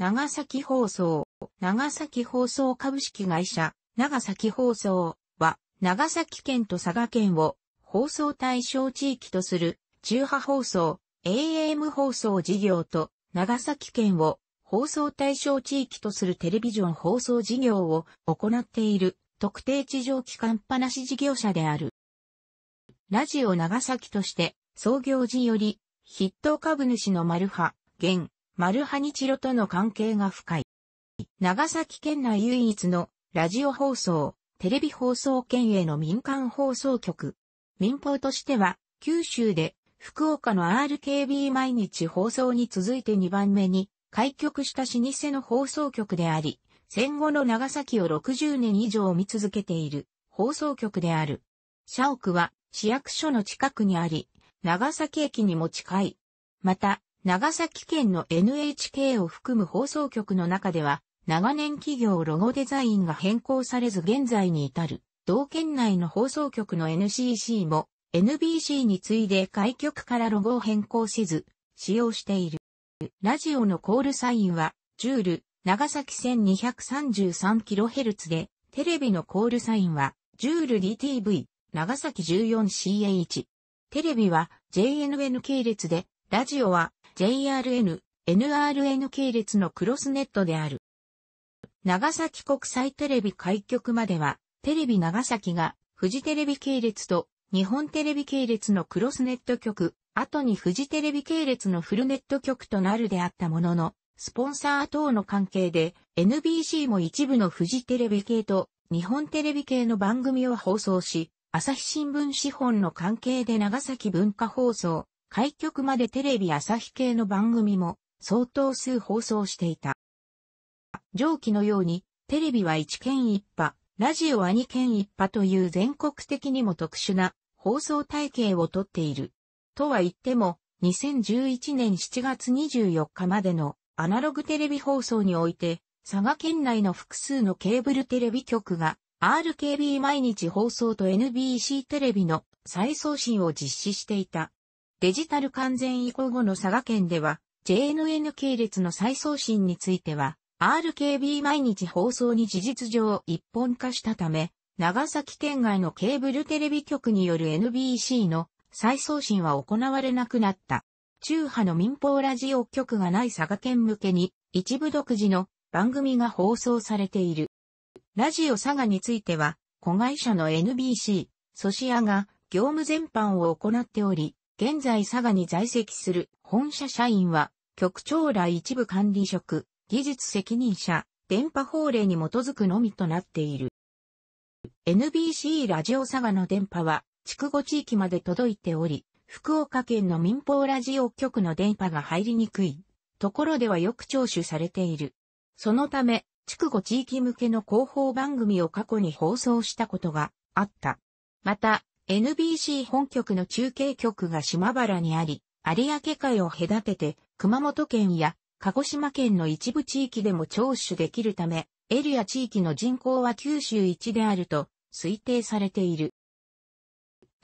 長崎放送、長崎放送株式会社、長崎放送は、長崎県と佐賀県を放送対象地域とする中波放送、AM 放送事業と長崎県を放送対象地域とするテレビジョン放送事業を行っている特定地上機関ぱなし事業者である。ラジオ長崎として創業時より筆頭株主のマルハ、現マルハニチロとの関係が深い。長崎県内唯一のラジオ放送、テレビ放送県への民間放送局。民放としては、九州で福岡の RKB 毎日放送に続いて2番目に開局した老舗の放送局であり、戦後の長崎を60年以上見続けている放送局である。社屋は市役所の近くにあり、長崎駅にも近い。また、長崎県の NHK を含む放送局の中では、長年企業ロゴデザインが変更されず現在に至る、同県内の放送局の NCC も NBC に次いで開局からロゴを変更せず、使用している。ラジオのコールサインは、ジュール、長崎 1233kHz で、テレビのコールサインは、ジュール DTV、長崎 14CH。テレビは JNN 系列で、ラジオは JRN、NRN 系列のクロスネットである。長崎国際テレビ開局までは、テレビ長崎が、フジテレビ系列と、日本テレビ系列のクロスネット局、後にフジテレビ系列のフルネット局となるであったものの、スポンサー等の関係で NBC も一部のフジテレビ系と日本テレビ系の番組を放送し、朝日新聞資本の関係で長崎文化放送、開局までテレビ朝日系の番組も相当数放送していた。上記のように、テレビは1県一派、ラジオは2県一派という全国的にも特殊な放送体系をとっている。とは言っても、2011年7月24日までのアナログテレビ放送において、佐賀県内の複数のケーブルテレビ局が RKB 毎日放送と NBC テレビの再送信を実施していた。デジタル完全移行後の佐賀県では、JNN 系列の再送信については、RKB 毎日放送に事実上一本化したため、長崎県外のケーブルテレビ局による NBC の再送信は行われなくなった。中波の民放ラジオ局がない佐賀県向けに一部独自の番組が放送されている。ラジオ佐賀については、子会社の NBC、ソシアが業務全般を行っており、現在佐賀に在籍する本社社員は、局長ら一部管理職、技術責任者、電波法令に基づくのみとなっている。NBC ラジオ佐賀の電波は、筑後地域まで届いており、福岡県の民放ラジオ局の電波が入りにくいところではよく聴取されている。そのため、筑後地域向けの広報番組を過去に放送したことがあった。また、NBC 本局の中継局が島原にあり、有明海を隔てて熊本県や鹿児島県の一部地域でも聴取できるため、エリア地域の人口は九州一であると推定されている。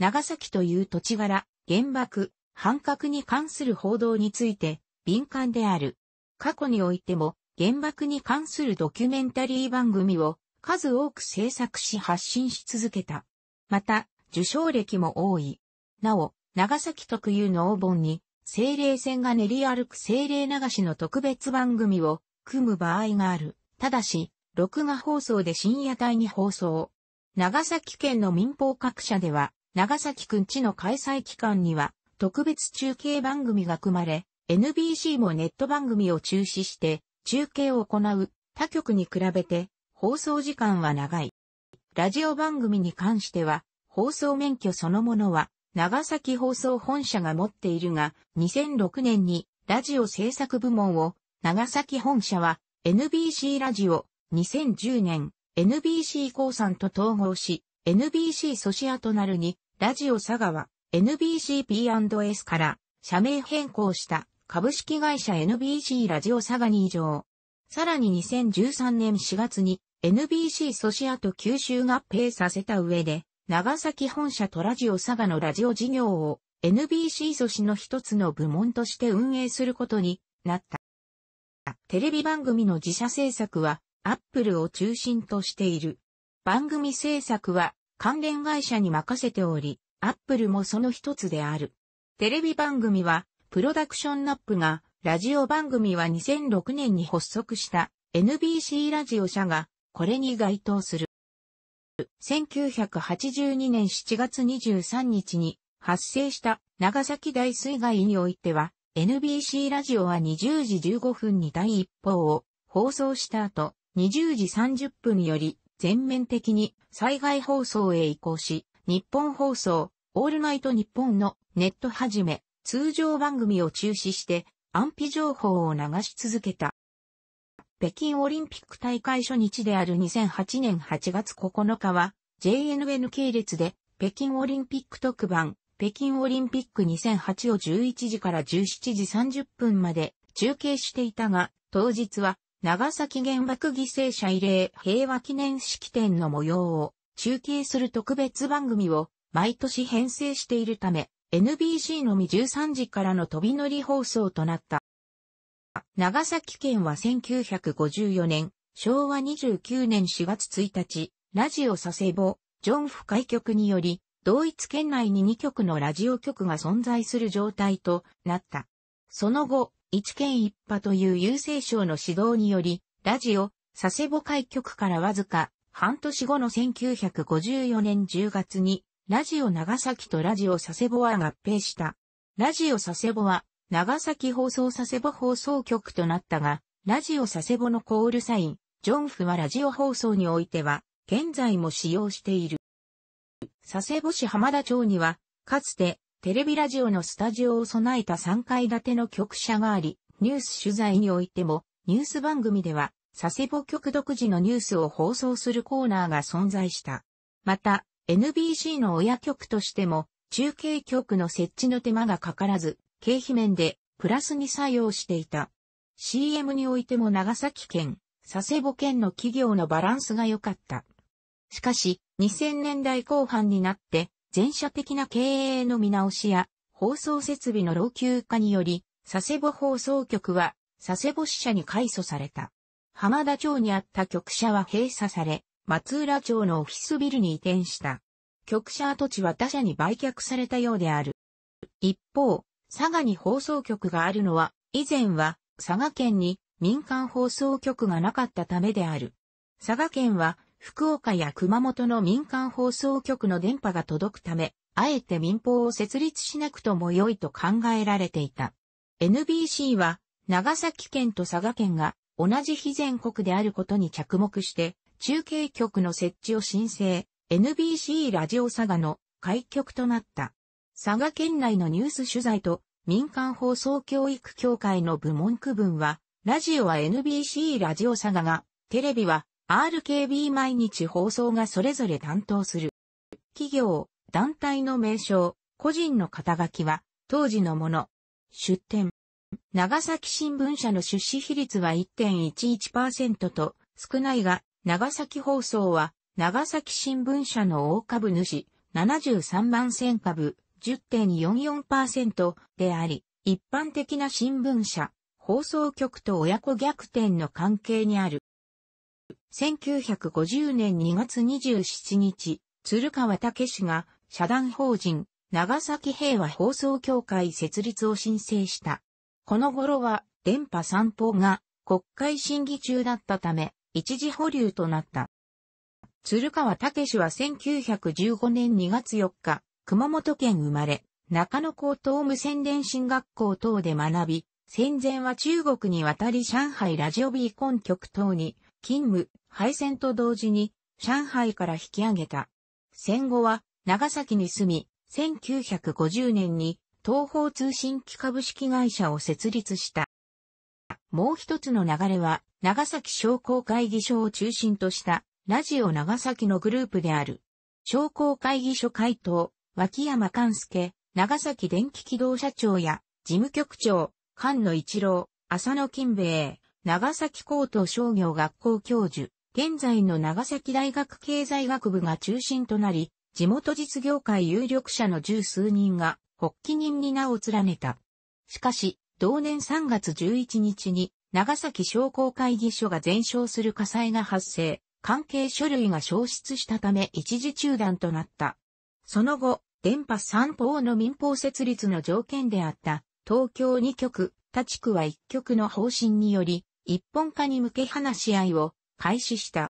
長崎という土地柄、原爆、反核に関する報道について敏感である。過去においても原爆に関するドキュメンタリー番組を数多く制作し発信し続けた。また、受賞歴も多い。なお、長崎特有のお盆に、精霊船が練り歩く精霊流しの特別番組を組む場合がある。ただし、録画放送で深夜帯に放送。長崎県の民放各社では、長崎くんちの開催期間には、特別中継番組が組まれ、NBC もネット番組を中止して、中継を行う、他局に比べて、放送時間は長い。ラジオ番組に関しては、放送免許そのものは、長崎放送本社が持っているが、2006年にラジオ制作部門を、長崎本社は NBC ラジオ、2010年 NBC 興産と統合し、NBC ソシアとなるに、ラジオ佐川、NBC P&S から社名変更した株式会社 NBC ラジオ佐賀に異常。さらに2013年4月に NBC ソシアと吸収合併させた上で長崎本社とラジオ佐賀のラジオ事業を NBC 組織の一つの部門として運営することになった。テレビ番組の自社制作はアップルを中心としている。番組制作は関連会社に任せており、アップルもその一つである。テレビ番組はプロダクションナップがラジオ番組は2006年に発足した NBC ラジオ社がこれに該当する。1982年7月23日に発生した長崎大水害においては、NBC ラジオは20時15分に第一報を放送した後、20時30分より全面的に災害放送へ移行し、日本放送、オールナイト日本のネットはじめ、通常番組を中止して安否情報を流し続けた。北京オリンピック大会初日である2008年8月9日は、JNN 系列で、北京オリンピック特番、北京オリンピック2008を11時から17時30分まで中継していたが、当日は長崎原爆犠牲者慰霊平和記念式典の模様を中継する特別番組を毎年編成しているため、NBC のみ13時からの飛び乗り放送となった。長崎県は1954年、昭和29年4月1日、ラジオ佐世保、ジョンフ開局により、同一県内に2局のラジオ局が存在する状態となった。その後、一県一派という郵政省の指導により、ラジオ、佐世保開局からわずか、半年後の1954年10月に、ラジオ長崎とラジオ佐世保は合併した。ラジオ佐世保は、長崎放送佐世保放送局となったが、ラジオ佐世保のコールサイン、ジョンフはラジオ放送においては、現在も使用している。佐世保市浜田町には、かつて、テレビラジオのスタジオを備えた3階建ての局舎があり、ニュース取材においても、ニュース番組では、佐世保局独自のニュースを放送するコーナーが存在した。また、NBC の親局としても、中継局の設置の手間がかからず、経費面でプラスに作用していた。CM においても長崎県、佐世保県の企業のバランスが良かった。しかし、2000年代後半になって、全社的な経営の見直しや、放送設備の老朽化により、佐世保放送局は、佐世保支社に改組された。浜田町にあった局舎は閉鎖され、松浦町のオフィスビルに移転した。局舎跡地は他社に売却されたようである。一方、佐賀に放送局があるのは、以前は佐賀県に民間放送局がなかったためである。佐賀県は福岡や熊本の民間放送局の電波が届くため、あえて民放を設立しなくとも良いと考えられていた。NBC は長崎県と佐賀県が同じ非全国であることに着目して、中継局の設置を申請、NBC ラジオ佐賀の開局となった。佐賀県内のニュース取材と民間放送教育協会の部門区分は、ラジオは NBC ラジオ佐賀が、テレビは RKB 毎日放送がそれぞれ担当する。企業、団体の名称、個人の肩書きは、当時のもの。出展。長崎新聞社の出資比率は1.11%と少ないが、長崎放送は長崎新聞社の大株主73万1000株、10.44%であり、一般的な新聞社、放送局と親子逆転の関係にある。1950年2月27日、鶴川武氏が社団法人長崎平和放送協会設立を申請した。この頃は電波散歩が国会審議中だったため一時保留となった。鶴川武氏は1915年2月4日、熊本県生まれ、中野高等無線電信学校等で学び、戦前は中国に渡り上海ラジオビーコン局等に勤務、敗戦と同時に上海から引き上げた。戦後は長崎に住み、1950年に東方通信機株式会社を設立した。もう一つの流れは長崎商工会議所を中心としたラジオ長崎のグループである。商工会議所会頭、脇山勘介、長崎電気機動社長や、事務局長、菅野一郎、浅野金兵衛、長崎高等商業学校教授、現在の長崎大学経済学部が中心となり、地元実業界有力者の十数人が、発起人に名を連ねた。しかし、同年3月11日に、長崎商工会議所が全焼する火災が発生、関係書類が消失したため一時中断となった。その後、電波三方の民法設立の条件であった、東京2局、他地区は1局の方針により、一本化に向け話し合いを開始した。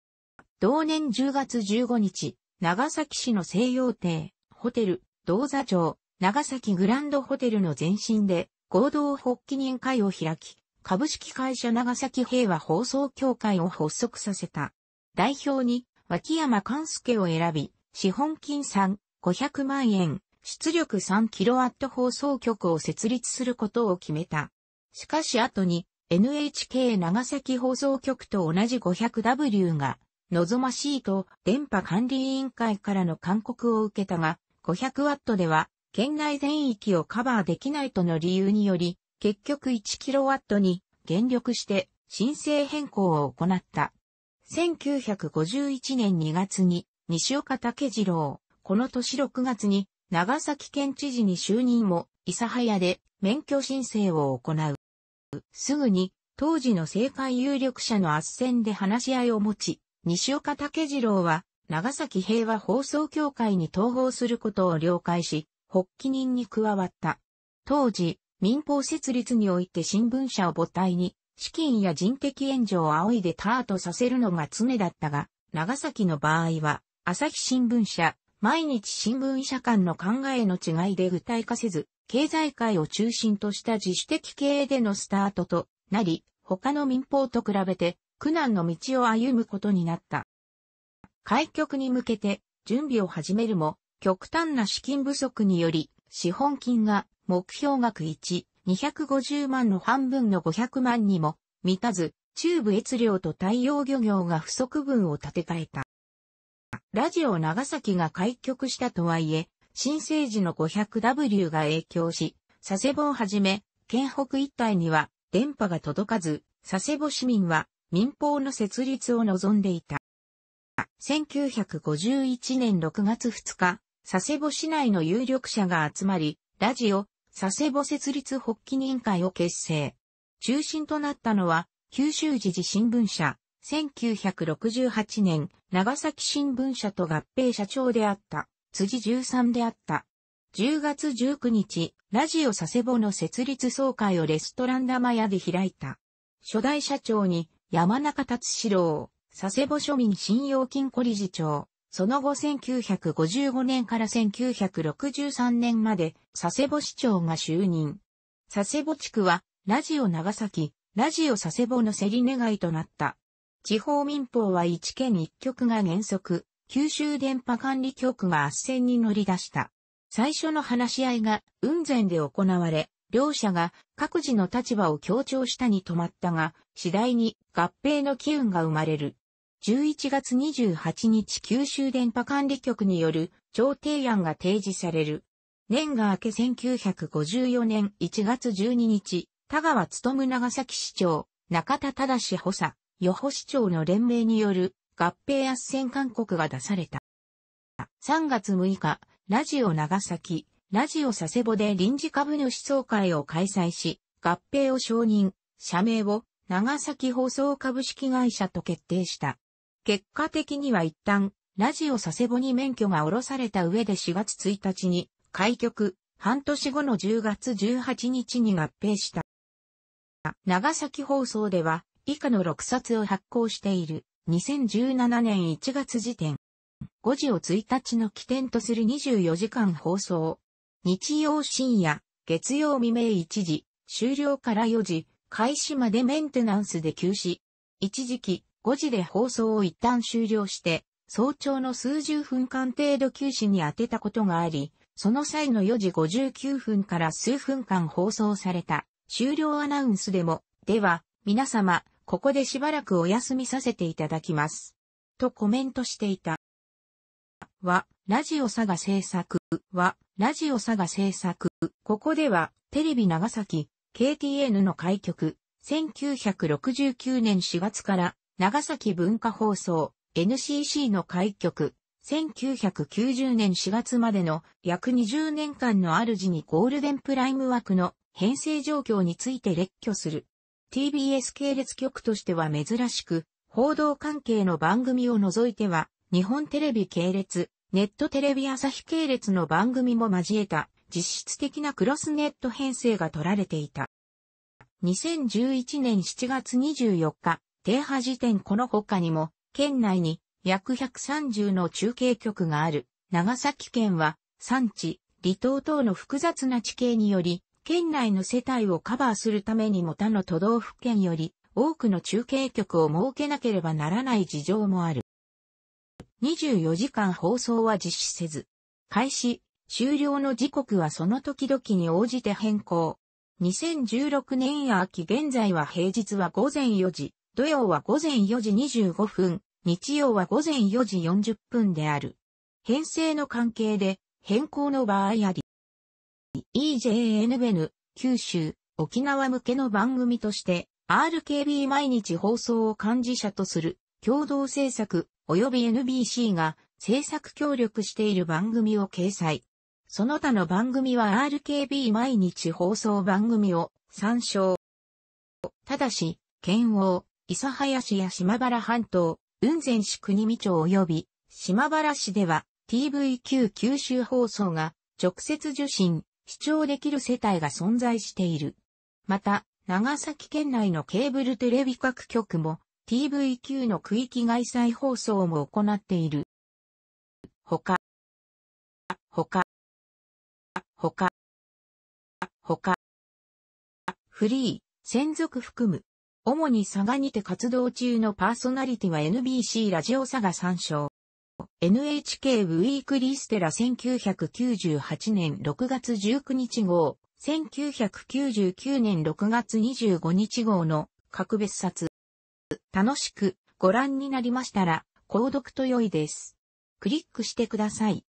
同年10月15日、長崎市の西洋亭、ホテル、銅座町、長崎グランドホテルの前身で、合同発起人会を開き、株式会社長崎平和放送協会を発足させた。代表に、脇山勘介を選び、資本金3 500万円、出力 3kW 放送局を設立することを決めた。しかし後に NHK 長崎放送局と同じ 500W が望ましいと電波管理委員会からの勧告を受けたが 500W では県内全域をカバーできないとの理由により結局 1kW に減力して申請変更を行った。1951年2月に西岡武次郎、この年6月に長崎県知事に就任も、諫早で免許申請を行う。すぐに、当時の政界有力者の圧戦で話し合いを持ち、西岡武次郎は、長崎平和放送協会に統合することを了解し、発起人に加わった。当時、民法設立において新聞社を母体に、資金や人的援助を仰いでタートさせるのが常だったが、長崎の場合は、朝日新聞社、毎日新聞社間の考えの違いで具体化せず、経済界を中心とした自主的経営でのスタートとなり、他の民放と比べて苦難の道を歩むことになった。開局に向けて準備を始めるも、極端な資金不足により、資本金が目標額1、250万の半分の500万にも満たず、中部越領と太陽漁業が不足分を立て替えた。ラジオ長崎が開局したとはいえ、新生児の 500W が影響し、佐世保をはじめ、県北一帯には電波が届かず、佐世保市民は民放の設立を望んでいた。1951年6月2日、佐世保市内の有力者が集まり、ラジオ、佐世保設立発起委員会を結成。中心となったのは、九州時事新聞社、1968年、長崎新聞社と合併社長であった、辻十三であった。10月19日、ラジオ佐世保の設立総会をレストラン玉屋で開いた。初代社長に、山中達志郎、佐世保庶民信用金庫理事長、その後1955年から1963年まで佐世保市長が就任。佐世保地区は、ラジオ長崎、ラジオ佐世保の競り願いとなった。地方民法は一県一局が原則、九州電波管理局が圧戦に乗り出した。最初の話し合いが雲仙で行われ、両者が各自の立場を強調したに止まったが、次第に合併の機運が生まれる。11月28日九州電波管理局による調停案が提示される。年が明け1954年1月12日、田川務長崎市長、中田忠補佐、与保市長の連盟による合併圧戦勧告が出された。3月6日、ラジオ長崎、ラジオ佐世保で臨時株主総会を開催し、合併を承認、社名を長崎放送株式会社と決定した。結果的には一旦、ラジオ佐世保に免許が下ろされた上で4月1日に、開局、半年後の10月18日に合併した。長崎放送では、以下の6冊を発行している2017年1月時点。5時を1日の起点とする24時間放送。日曜深夜、月曜未明1時、終了から4時、開始までメンテナンスで休止。一時期、5時で放送を一旦終了して、早朝の数十分間程度休止に当てたことがあり、その際の4時59分から数分間放送された終了アナウンスでも、では、皆様、ここでしばらくお休みさせていただきます。とコメントしていた。は、ラジオ佐賀制作は、ラジオ佐賀制作。ここでは、テレビ長崎、KTN の開局、1969年4月から、長崎文化放送、NCC の開局、1990年4月までの約20年間の主にゴールデンプライム枠の編成状況について列挙する TBS 系列局としては珍しく、報道関係の番組を除いては、日本テレビ系列、ネットテレビ朝日系列の番組も交えた実質的なクロスネット編成が取られていた。2011年7月24日、停波時点この他にも、県内に約130の中継局がある長崎県は、産地、離島等の複雑な地形により、県内の世帯をカバーするためにも他の都道府県より多くの中継局を設けなければならない事情もある。24時間放送は実施せず、開始、終了の時刻はその時々に応じて変更。2016年秋現在は平日は午前4時、土曜は午前4時25分、日曜は午前4時40分である。編成の関係で変更の場合あり、EJN n n 九州、沖縄向けの番組として、RKB 毎日放送を幹事者とする、共同制作、及び NBC が制作協力している番組を掲載。その他の番組は RKB 毎日放送番組を参照。ただし、県王・諫早市や島原半島、雲仙市国見町及び島原市では TVQ 九州放送が直接受信、視聴できる世帯が存在している。また、長崎県内のケーブルテレビ各局も TVQ の区域外再放送も行っている。ほか、ほか、ほか、ほか、フリー、専属含む。主に佐賀にて活動中のパーソナリティは NBC ラジオ佐賀参照。NHK ウィークリーステラ1998年6月19日号、1999年6月25日号の各別冊。楽しくご覧になりましたら、購読と良いです。クリックしてください。